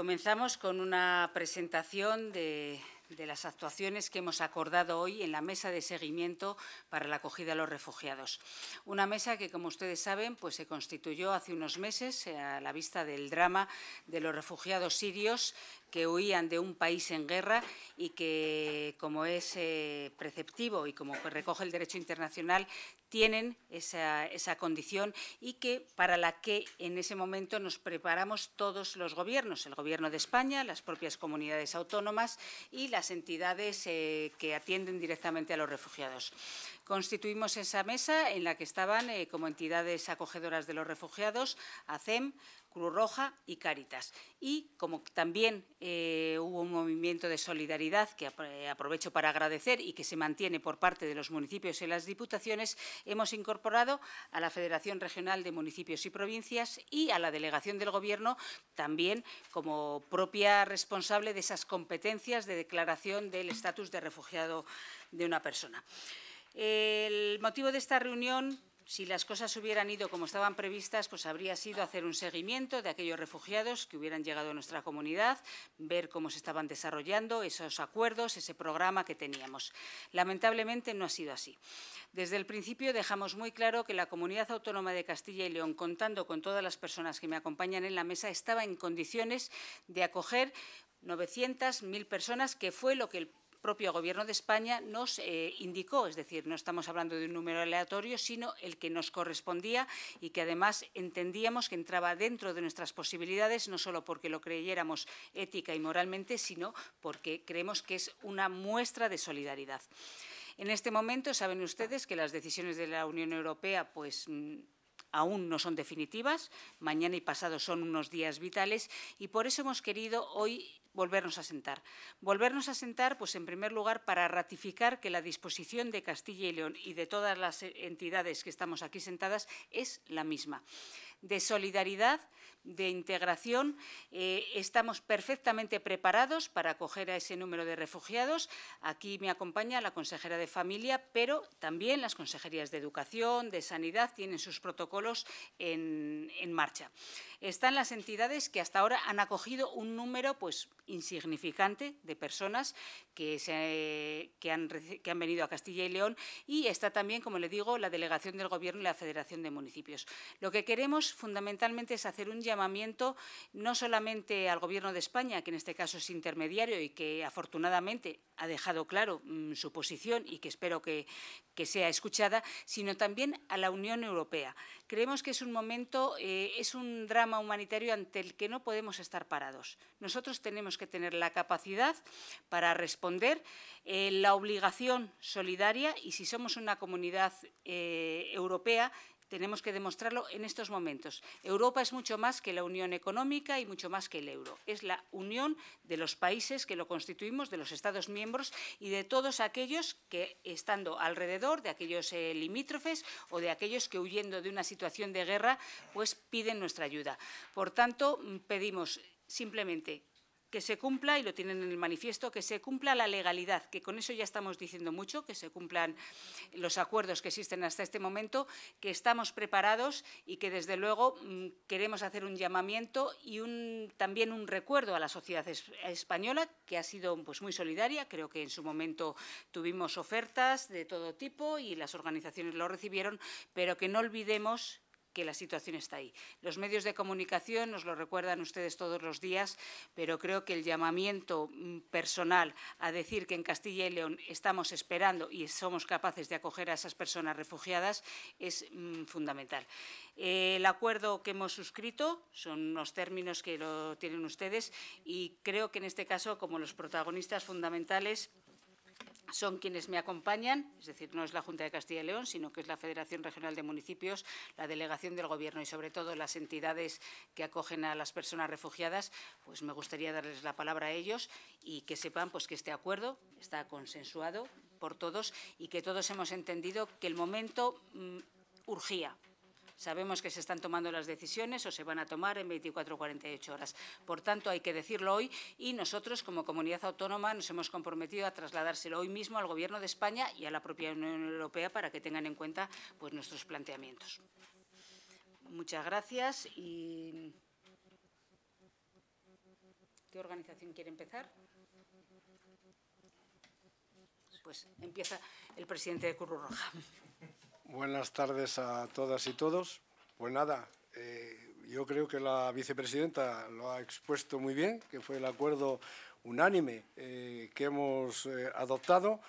Comenzamos con una presentación de, las actuaciones que hemos acordado hoy en la mesa de seguimiento para la acogida a los refugiados. Una mesa que, como ustedes saben, pues se constituyó hace unos meses eh, a la vista del drama de los refugiados sirios que huían de un país en guerra y que, como es eh, preceptivo y como pues, recoge el derecho internacional, tienen esa, condición y que para la que en ese momento nos preparamos todos los gobiernos, el Gobierno de España, las propias comunidades autónomas y las entidades eh, que atienden directamente a los refugiados. Constituimos esa mesa en la que estaban eh, como entidades acogedoras de los refugiados, ACEM, Cruz Roja y Cáritas. Y como también eh, hubo un movimiento de solidaridad que eh, aprovecho para agradecer y que se mantiene por parte de los municipios y las diputaciones, hemos incorporado a la Federación Regional de Municipios y Provincias y a la Delegación del Gobierno también como propia responsable de esas competencias de declaración del estatus de refugiado de una persona. El motivo de esta reunión si las cosas hubieran ido como estaban previstas, pues habría sido hacer un seguimiento de aquellos refugiados que hubieran llegado a nuestra comunidad, ver cómo se estaban desarrollando esos acuerdos, ese programa que teníamos. Lamentablemente no ha sido así. Desde el principio dejamos muy claro que la comunidad autónoma de Castilla y León, contando con todas las personas que me acompañan en la mesa, estaba en condiciones de acoger 900.000 personas, que fue lo que el propio Gobierno de España nos eh, indicó, es decir, no estamos hablando de un número aleatorio, sino el que nos correspondía y que además entendíamos que entraba dentro de nuestras posibilidades, no solo porque lo creyéramos ética y moralmente, sino porque creemos que es una muestra de solidaridad. En este momento saben ustedes que las decisiones de la Unión Europea pues mm, aún no son definitivas, mañana y pasado son unos días vitales y por eso hemos querido hoy volvernos a sentar. Volvernos a sentar, pues en primer lugar, para ratificar que la disposición de Castilla y León y de todas las eh, entidades que estamos aquí sentadas es la misma de solidaridad, de integración. Eh, estamos perfectamente preparados para acoger a ese número de refugiados. Aquí me acompaña la consejera de Familia, pero también las consejerías de Educación, de Sanidad, tienen sus protocolos en, marcha. Están las entidades que hasta ahora han acogido un número pues, insignificante de personas que, se, han, que han venido a Castilla y León y está también, como le digo, la delegación del Gobierno y la Federación de Municipios. Lo que queremos fundamentalmente es hacer un llamamiento no solamente al Gobierno de España, que en este caso es intermediario y que afortunadamente ha dejado claro mm, su posición y que espero que, sea escuchada, sino también a la Unión Europea. Creemos que es un momento, eh, es un drama humanitario ante el que no podemos estar parados. Nosotros tenemos que tener la capacidad para responder, eh, la obligación solidaria y si somos una comunidad eh, europea, tenemos que demostrarlo en estos momentos. Europa es mucho más que la unión económica y mucho más que el euro. Es la unión de los países que lo constituimos, de los Estados miembros y de todos aquellos que, estando alrededor, de aquellos eh, limítrofes o de aquellos que, huyendo de una situación de guerra, pues piden nuestra ayuda. Por tanto, pedimos simplemente que se cumpla, y lo tienen en el manifiesto, que se cumpla la legalidad, que con eso ya estamos diciendo mucho, que se cumplan los acuerdos que existen hasta este momento, que estamos preparados y que desde luego mm, queremos hacer un llamamiento y también un recuerdo a la sociedad española, que ha sido pues, muy solidaria. Creo que en su momento tuvimos ofertas de todo tipo y las organizaciones lo recibieron, pero que no olvidemos que la situación está ahí. Los medios de comunicación nos lo recuerdan ustedes todos los días, pero creo que el llamamiento mm, personal a decir que en Castilla y León estamos esperando y somos capaces de acoger a esas personas refugiadas es mm, fundamental. el acuerdo que hemos suscrito son los términos que lo tienen ustedes y creo que en este caso, como los protagonistas fundamentales, son quienes me acompañan, es decir, no es la Junta de Castilla y León, sino que es la Federación Regional de Municipios, la delegación del Gobierno y, sobre todo, las entidades que acogen a las personas refugiadas, pues me gustaría darles la palabra a ellos y que sepan pues, que este acuerdo está consensuado por todos y que todos hemos entendido que el momento mm, urgía Sabemos que se están tomando las decisiones o se van a tomar en 24 o 48 horas. Por tanto, hay que decirlo hoy y nosotros, como comunidad autónoma, nos hemos comprometido a trasladárselo hoy mismo al Gobierno de España y a la propia Unión Europea para que tengan en cuenta pues, nuestros planteamientos. Muchas gracias ¿Qué organización quiere empezar? Pues empieza el presidente de Curro Roja. Buenas tardes a todas y todos. Pues nada, eh, yo creo que la vicepresidenta lo ha expuesto muy bien, que fue el acuerdo unánime eh, que hemos eh, adoptado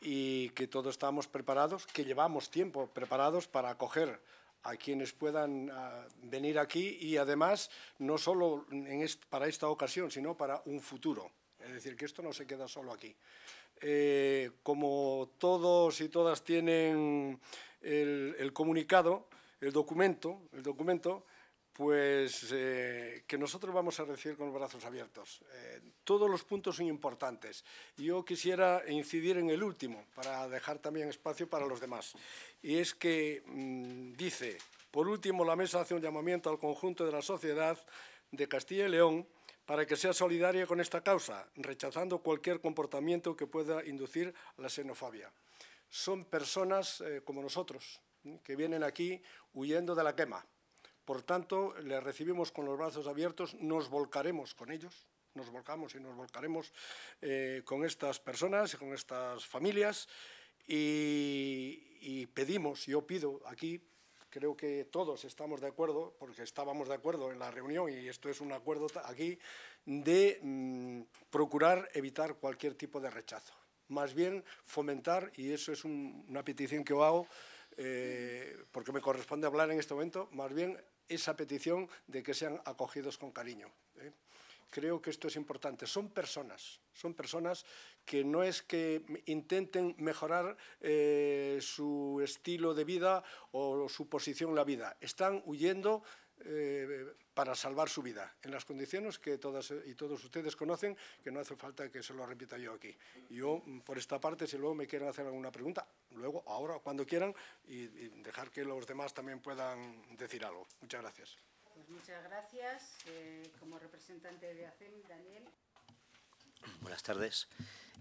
y que todos estamos preparados, que llevamos tiempo preparados para acoger a quienes puedan ah, venir aquí y además no solo en para esta ocasión, sino para un futuro. Es decir, que esto no se queda solo aquí. como todos y todas tienen el, comunicado, el documento, el documento pues eh, que nosotros vamos a recibir con los brazos abiertos. Eh, todos los puntos son importantes. Yo quisiera incidir en el último, para dejar también espacio para los demás. Y es que mm, dice, por último, la mesa hace un llamamiento al conjunto de la sociedad de Castilla y León para que sea solidaria con esta causa, rechazando cualquier comportamiento que pueda inducir a la xenofobia son personas eh, como nosotros, que vienen aquí huyendo de la quema. Por tanto, les recibimos con los brazos abiertos, nos volcaremos con ellos, nos volcamos y nos volcaremos eh, con estas personas y con estas familias y, y pedimos, yo pido aquí, creo que todos estamos de acuerdo, porque estábamos de acuerdo en la reunión y esto es un acuerdo aquí, de mm, procurar evitar cualquier tipo de rechazo más bien fomentar, y eso es una petición que hago, eh, porque me corresponde hablar en este momento, más bien esa petición de que sean acogidos con cariño. ¿eh? Creo que esto es importante. Son personas, son personas que no es que intenten mejorar eh, su estilo de vida o su posición en la vida, están huyendo eh, para salvar su vida, en las condiciones que todas y todos ustedes conocen, que no hace falta que se lo repita yo aquí. Yo, por esta parte, si luego me quieren hacer alguna pregunta, luego, ahora, cuando quieran, y, dejar que los demás también puedan decir algo. Muchas gracias. Pues muchas gracias, eh, como representante de ACEM, Daniel. Buenas tardes.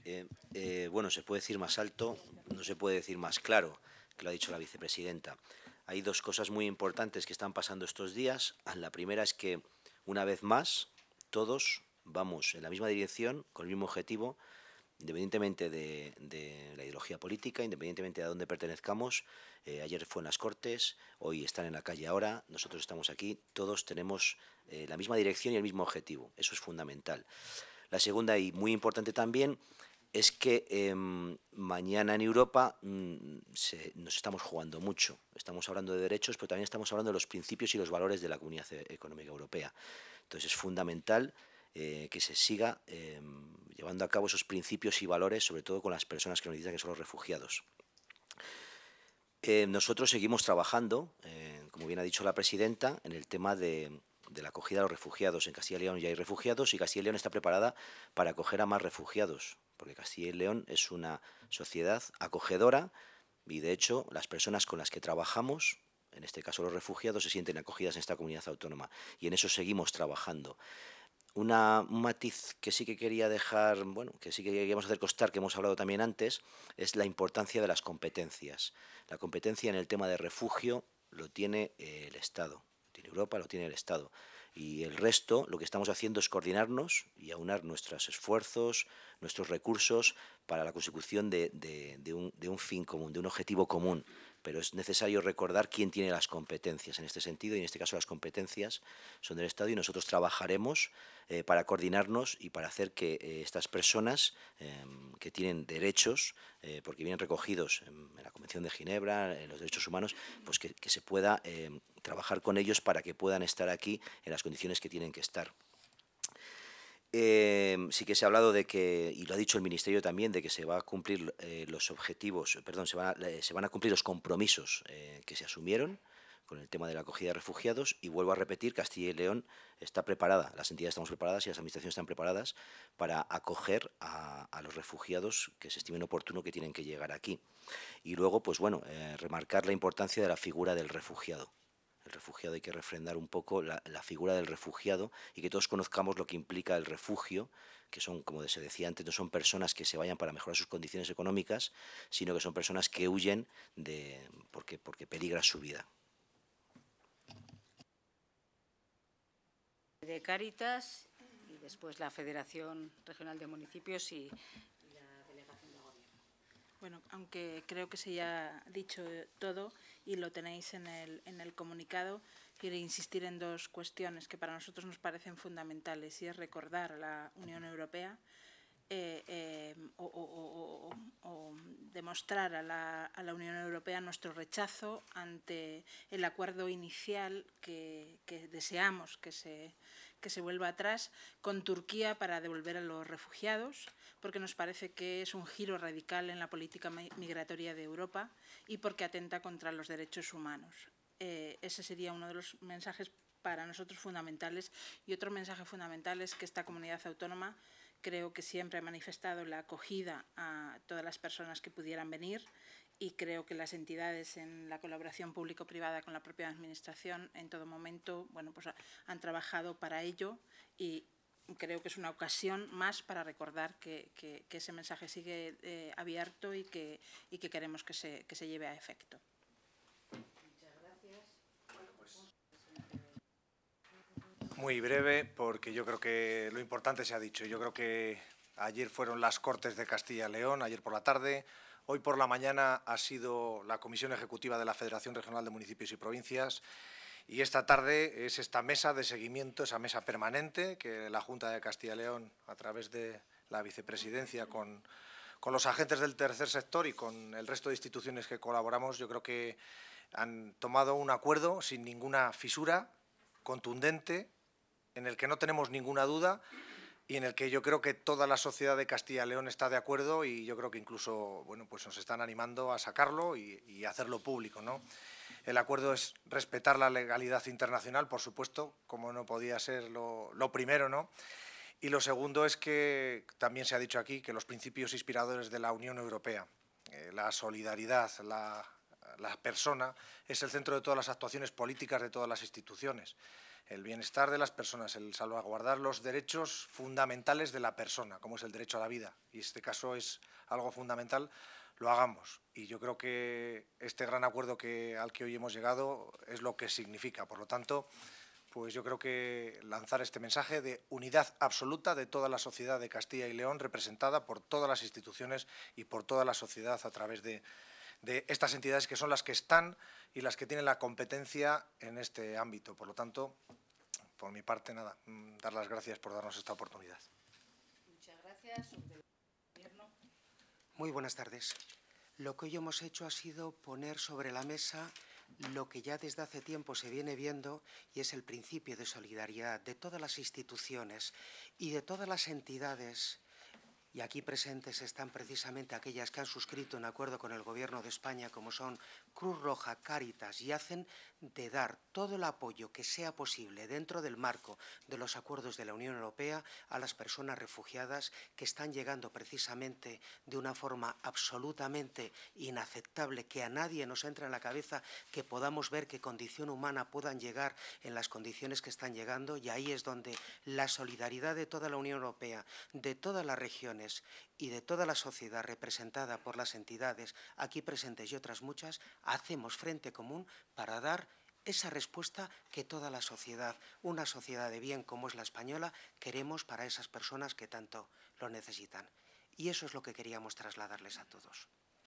Eh, eh, bueno, se puede decir más alto, no se puede decir más claro, que lo ha dicho la vicepresidenta. Hay dos cosas muy importantes que están pasando estos días. La primera es que, una vez más, todos vamos en la misma dirección, con el mismo objetivo, independientemente de, la ideología política, independientemente de a dónde pertenezcamos, eh, ayer fue en las Cortes, hoy están en la calle ahora, nosotros estamos aquí, todos tenemos la misma dirección y el mismo objetivo, eso es fundamental. La segunda y muy importante también es que em, mañana en Europa mm, nos estamos jugando mucho. Estamos hablando de derechos, pero también estamos hablando de los principios y los valores de la Comunidad Económica Europea. Entonces es fundamental eh, que se siga em, llevando a cabo esos principios y valores, sobre todo con las personas que nos dicen que son los refugiados. Eh, nosotros seguimos trabajando, eh, como bien ha dicho la presidenta, en el tema de, de la acogida a los refugiados. En Castilla y León ya hay refugiados y Castilla y León está preparada para acoger a más refugiados porque Castilla y León es una sociedad acogedora y de hecho las personas con las que trabajamos, en este caso los refugiados, se sienten acogidas en esta comunidad autónoma y en eso seguimos trabajando. Una, un matiz que sí que quería dejar, bueno, que sí que queríamos hacer costar, que hemos hablado también antes, es la importancia de las competencias. La competencia en el tema de refugio lo tiene eh, el Estado, lo tiene Europa, lo tiene el Estado. Y el resto, lo que estamos haciendo es coordinarnos y aunar nuestros esfuerzos, nuestros recursos para la consecución de, de un fin común, de un objetivo común, pero es necesario recordar quién tiene las competencias en este sentido, y en este caso las competencias son del Estado, y nosotros trabajaremos eh, para coordinarnos y para hacer que eh, estas personas em, que tienen derechos, eh, porque vienen recogidos en, la Convención de Ginebra, en los derechos humanos, pues que se pueda em, trabajar con ellos para que puedan estar aquí en las condiciones que tienen que estar. Em, sí que se ha hablado de que, y lo ha dicho el Ministerio también, de que se va a cumplir eh, los objetivos, perdón, eh, se van a, cumplir los compromisos eh, que se asumieron con el tema de la acogida de refugiados y vuelvo a repetir, Castilla y León está preparada, las entidades estamos preparadas y las administraciones están preparadas para acoger a, a los refugiados que se estimen oportuno que tienen que llegar aquí. Y luego, pues bueno, remarcar la importancia de la figura del refugiado. El refugiado hay que refrendar un poco la, figura del refugiado y que todos conozcamos lo que implica el refugio, que son, como se decía antes, no son personas que se vayan para mejorar sus condiciones económicas, sino que son personas que huyen de, porque, porque peligra su vida. De Caritas y después la Federación Regional de Municipios y bueno, aunque creo que se ha dicho todo y lo tenéis en el, comunicado, quiero insistir en dos cuestiones que para nosotros nos parecen fundamentales y es recordar a la Unión Europea eh, eh, o, demostrar a la, Unión Europea nuestro rechazo ante el acuerdo inicial que, deseamos que se vuelva atrás con Turquía para devolver a los refugiados porque nos parece que es un giro radical en la política migratoria de Europa y porque atenta contra los derechos humanos. Eh, ese sería uno de los mensajes para nosotros fundamentales y otro mensaje fundamental es que esta comunidad autónoma creo que siempre ha manifestado la acogida a todas las personas que pudieran venir y creo que las entidades en la colaboración público-privada con la propia administración en todo momento bueno, pues han trabajado para ello y, creo que es una ocasión más para recordar que, ese mensaje sigue eh, abierto y que, queremos que se, lleve a efecto. Muy breve, porque yo creo que lo importante se ha dicho. Yo creo que ayer fueron las Cortes de Castilla y León, ayer por la tarde. Hoy por la mañana ha sido la Comisión Ejecutiva de la Federación Regional de Municipios y Provincias. Y esta tarde es esta mesa de seguimiento, esa mesa permanente que la Junta de Castilla y León, a través de la vicepresidencia con, los agentes del tercer sector y con el resto de instituciones que colaboramos, yo creo que han tomado un acuerdo sin ninguna fisura, contundente, en el que no tenemos ninguna duda y en el que yo creo que toda la sociedad de Castilla y León está de acuerdo y yo creo que incluso bueno, pues nos están animando a sacarlo y, y hacerlo público. ¿no? El acuerdo es respetar la legalidad internacional, por supuesto, como no podía ser lo, primero, ¿no? Y lo segundo es que también se ha dicho aquí que los principios inspiradores de la Unión Europea, eh, la solidaridad, la, la persona, es el centro de todas las actuaciones políticas de todas las instituciones. El bienestar de las personas, el salvaguardar los derechos fundamentales de la persona, como es el derecho a la vida. Y este caso es algo fundamental lo hagamos. Y yo creo que este gran acuerdo que, al que hoy hemos llegado es lo que significa. Por lo tanto, pues yo creo que lanzar este mensaje de unidad absoluta de toda la sociedad de Castilla y León, representada por todas las instituciones y por toda la sociedad a través de, de estas entidades que son las que están y las que tienen la competencia en este ámbito. Por lo tanto, por mi parte, nada, mm, dar las gracias por darnos esta oportunidad. Muchas gracias. Muy buenas tardes. Lo que hoy hemos hecho ha sido poner sobre la mesa lo que ya desde hace tiempo se viene viendo y es el principio de solidaridad de todas las instituciones y de todas las entidades y aquí presentes están precisamente aquellas que han suscrito un acuerdo con el Gobierno de España, como son Cruz Roja, Cáritas, y hacen de dar todo el apoyo que sea posible dentro del marco de los acuerdos de la Unión Europea a las personas refugiadas que están llegando precisamente de una forma absolutamente inaceptable, que a nadie nos entra en la cabeza que podamos ver qué condición humana puedan llegar en las condiciones que están llegando y ahí es donde la solidaridad de toda la Unión Europea, de todas las regiones, y de toda la sociedad representada por las entidades aquí presentes y otras muchas, hacemos frente común para dar esa respuesta que toda la sociedad, una sociedad de bien como es la española, queremos para esas personas que tanto lo necesitan. Y eso es lo que queríamos trasladarles a todos.